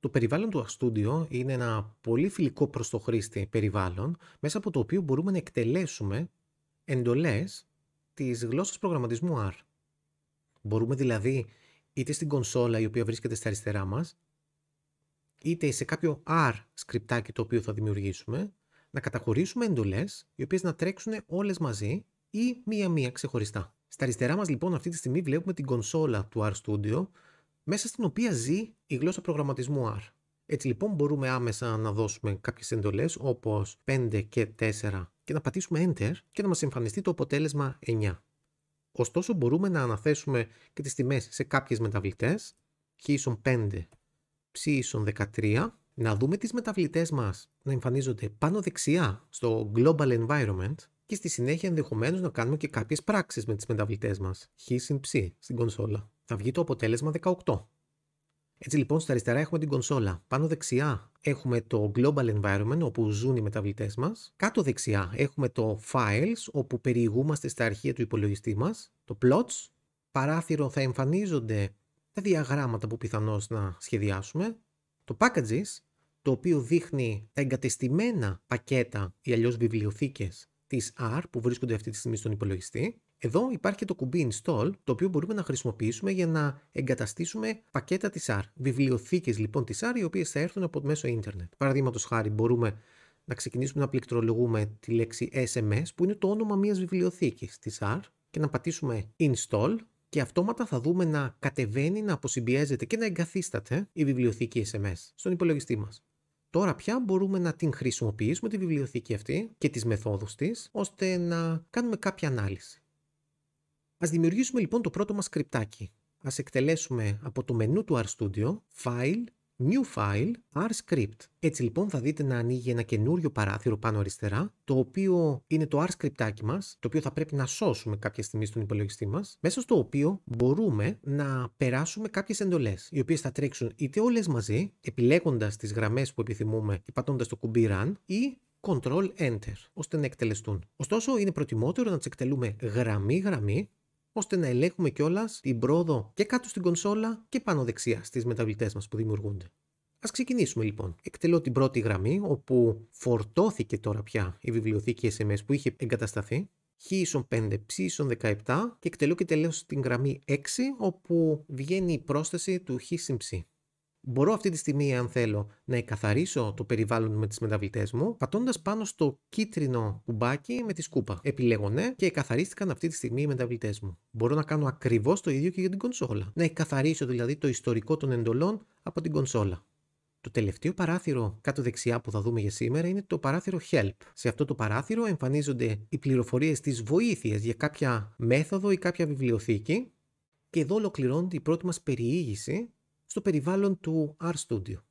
Το περιβάλλον του Studio είναι ένα πολύ φιλικό προς το χρήστη περιβάλλον, μέσα από το οποίο μπορούμε να εκτελέσουμε εντολές της γλώσσας προγραμματισμού R. Μπορούμε δηλαδή είτε στην κονσόλα η οποία βρίσκεται στα αριστερά μας, είτε σε κάποιο R σκριπτάκι το οποίο θα δημιουργήσουμε, να καταχωρήσουμε εντολές οι οποίες να τρέξουν όλες μαζί ή μία-μία ξεχωριστά. Στα αριστερά μας λοιπόν αυτή τη στιγμή βλέπουμε την κονσόλα του RStudio μέσα στην οποία ζει η γλώσσα προγραμματισμού R. Έτσι λοιπόν μπορούμε άμεσα να δώσουμε κάποιες εντολές όπως 5 και 4 και να πατήσουμε Enter και να μας εμφανιστεί το αποτέλεσμα 9. Ωστόσο μπορούμε να αναθέσουμε και τις τιμές σε κάποιες μεταβλητές χ ίσον 5, ψ 13 να δούμε τις μεταβλητές μας να εμφανίζονται πάνω δεξιά στο Global Environment και στη συνέχεια ενδεχομένως να κάνουμε και κάποιες πράξεις με τις μεταβλητές μας χ ψ στην κονσόλα θα βγει το αποτέλεσμα 18. Έτσι λοιπόν στα αριστερά έχουμε την κονσόλα, πάνω δεξιά έχουμε το Global Environment όπου ζουν οι μεταβλητές μας, κάτω δεξιά έχουμε το Files όπου περιηγούμαστε στα αρχεία του υπολογιστή μας, το Plots, παράθυρο θα εμφανίζονται τα διαγράμματα που πιθανώς να σχεδιάσουμε, το Packages το οποίο δείχνει τα εγκατεστημένα πακέτα ή αλλιώς βιβλιοθήκες της R που βρίσκονται αυτή τη στιγμή στον υπολογιστή εδώ υπάρχει και το κουμπί install, το οποίο μπορούμε να χρησιμοποιήσουμε για να εγκαταστήσουμε πακέτα της R. Βιβλιοθήκες λοιπόν της R, οι οποίες θα έρθουν από μέσω ίντερνετ. Παραδείγματος χάρη, μπορούμε να ξεκινήσουμε να πληκτρολογούμε τη λέξη SMS, που είναι το όνομα μιας βιβλιοθήκης της R, και να πατήσουμε install, και αυτόματα θα δούμε να κατεβαίνει, να αποσυμπιέζεται και να εγκαθίσταται η βιβλιοθήκη SMS στον υπολογιστή μας. Τώρα πια μπορούμε να την χρησιμοποιήσουμε τη βιβλιοθήκη αυτή και τις μεθόδους της, ώστε να κάνουμε κάποια ανάλυση. Ας δημιουργήσουμε λοιπόν το πρώτο μας κρυπτάκι. Ας εκτελέσουμε από το μενού του RStudio File, New File, RScript. Έτσι λοιπόν θα δείτε να ανοίγει ένα καινούριο παράθυρο πάνω αριστερά, το οποίο είναι το RScriptάκι μας, το οποίο θα πρέπει να σώσουμε κάποια στιγμή στον υπολογιστή μας, μέσα στο οποίο μπορούμε να περάσουμε κάποιες εντολές, οι οποίες θα τρέξουν είτε όλες μαζί, επιλέγοντας τις γραμμές που επιθυμούμε και πατώντας το κουμπί Run, ή ctrl Enter, ώστε να εκτελεστούν. Ωστόσο, είναι προτιμότερο να τις εκτελούμε γραμμή-γραμμή ώστε να ελέγχουμε κιόλας την πρόοδο και κάτω στην κονσόλα και πάνω δεξιά στις μεταβλητές μας που δημιουργούνται. Ας ξεκινήσουμε λοιπόν. Εκτελώ την πρώτη γραμμή, όπου φορτώθηκε τώρα πια η βιβλιοθήκη SMS που είχε εγκατασταθεί. Χ ίσον 5, ψ ίσον 17 και εκτελώ και τελείως την γραμμή 6, όπου βγαίνει η πρόσθεση του χ συν ψ μπορώ αυτή τη στιγμή, αν θέλω, να εκαθαρίσω το περιβάλλον με τις μεταβλητές μου, πατώντας πάνω στο κίτρινο κουμπάκι με τη σκούπα. Επιλέγω ναι και εκαθαρίστηκαν αυτή τη στιγμή οι μεταβλητές μου. Μπορώ να κάνω ακριβώς το ίδιο και για την κονσόλα. Να εκαθαρίσω δηλαδή το ιστορικό των εντολών από την κονσόλα. Το τελευταίο παράθυρο κάτω δεξιά που θα δούμε για σήμερα είναι το παράθυρο Help. Σε αυτό το παράθυρο εμφανίζονται οι πληροφορίες της βοήθειας για κάποια μέθοδο ή κάποια βιβλιοθήκη και εδώ ολοκληρώνεται η πρώτη μας περιήγηση στο περιβάλλον του RStudio.